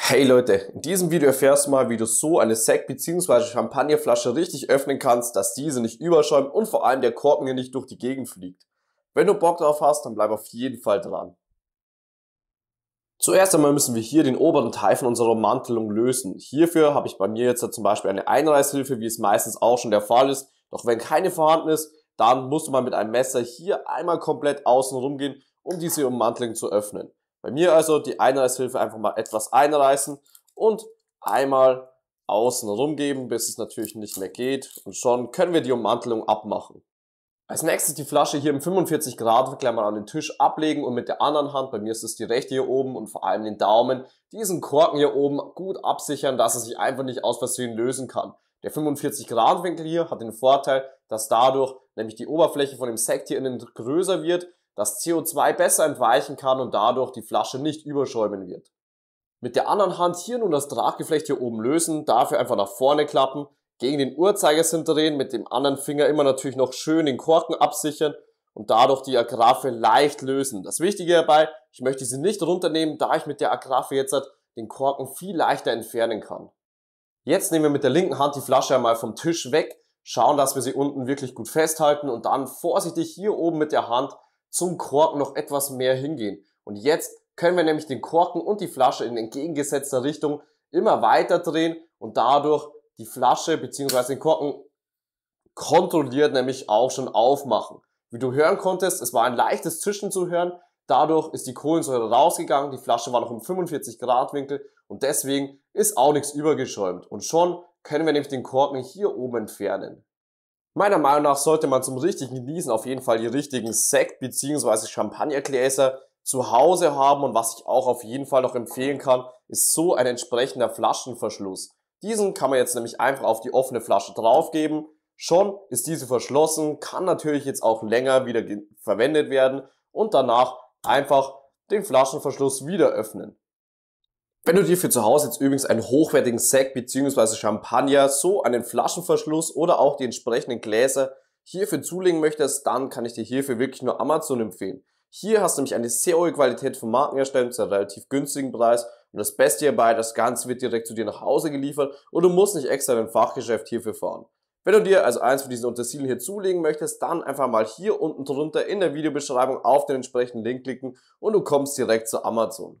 Hey Leute, in diesem Video erfährst du mal, wie du so eine Sekt bzw. Champagnerflasche richtig öffnen kannst, dass diese nicht überschäumt und vor allem der Korken hier nicht durch die Gegend fliegt. Wenn du Bock drauf hast, dann bleib auf jeden Fall dran. Zuerst einmal müssen wir hier den oberen Teil von unserer Mantelung lösen. Hierfür habe ich bei mir jetzt zum Beispiel eine Einreißhilfe, wie es meistens auch schon der Fall ist. Doch wenn keine vorhanden ist, dann musst du mal mit einem Messer hier einmal komplett außen rumgehen, um diese Ummantelung zu öffnen. Bei mir also die Einreißhilfe einfach mal etwas einreißen und einmal außen rumgeben, bis es natürlich nicht mehr geht. Und schon können wir die Ummantelung abmachen. Als nächstes die Flasche hier im 45 Grad Winkel einmal an den Tisch ablegen und mit der anderen Hand, bei mir ist es die rechte hier oben und vor allem den Daumen, diesen Korken hier oben gut absichern, dass er sich einfach nicht aus Versehen lösen kann. Der 45 Grad Winkel hier hat den Vorteil, dass dadurch nämlich die Oberfläche von dem Sekt hier innen größer wird das CO2 besser entweichen kann und dadurch die Flasche nicht überschäumen wird. Mit der anderen Hand hier nun das Drahtgeflecht hier oben lösen, dafür einfach nach vorne klappen, gegen den Uhrzeigersinn drehen, mit dem anderen Finger immer natürlich noch schön den Korken absichern und dadurch die Agrafe leicht lösen. Das Wichtige dabei, ich möchte sie nicht runternehmen, da ich mit der Agrafe jetzt halt den Korken viel leichter entfernen kann. Jetzt nehmen wir mit der linken Hand die Flasche einmal vom Tisch weg, schauen, dass wir sie unten wirklich gut festhalten und dann vorsichtig hier oben mit der Hand zum Korken noch etwas mehr hingehen. Und jetzt können wir nämlich den Korken und die Flasche in entgegengesetzter Richtung immer weiter drehen und dadurch die Flasche bzw. den Korken kontrolliert nämlich auch schon aufmachen. Wie du hören konntest, es war ein leichtes Zischen zu hören. Dadurch ist die Kohlensäure rausgegangen, die Flasche war noch im 45 Grad Winkel und deswegen ist auch nichts übergeschäumt. Und schon können wir nämlich den Korken hier oben entfernen. Meiner Meinung nach sollte man zum richtigen Genießen auf jeden Fall die richtigen Sekt- bzw. Champagnergläser zu Hause haben und was ich auch auf jeden Fall noch empfehlen kann, ist so ein entsprechender Flaschenverschluss. Diesen kann man jetzt nämlich einfach auf die offene Flasche draufgeben. Schon ist diese verschlossen, kann natürlich jetzt auch länger wieder verwendet werden und danach einfach den Flaschenverschluss wieder öffnen. Wenn du dir für zu Hause jetzt übrigens einen hochwertigen Sekt bzw. Champagner, so einen Flaschenverschluss oder auch die entsprechenden Gläser hierfür zulegen möchtest, dann kann ich dir hierfür wirklich nur Amazon empfehlen. Hier hast du nämlich eine sehr hohe Qualität von Markenherstellern zu einem relativ günstigen Preis und das Beste hierbei, das Ganze wird direkt zu dir nach Hause geliefert und du musst nicht extra in ein Fachgeschäft hierfür fahren. Wenn du dir also eins von diesen Untersilien hier zulegen möchtest, dann einfach mal hier unten drunter in der Videobeschreibung auf den entsprechenden Link klicken und du kommst direkt zu Amazon.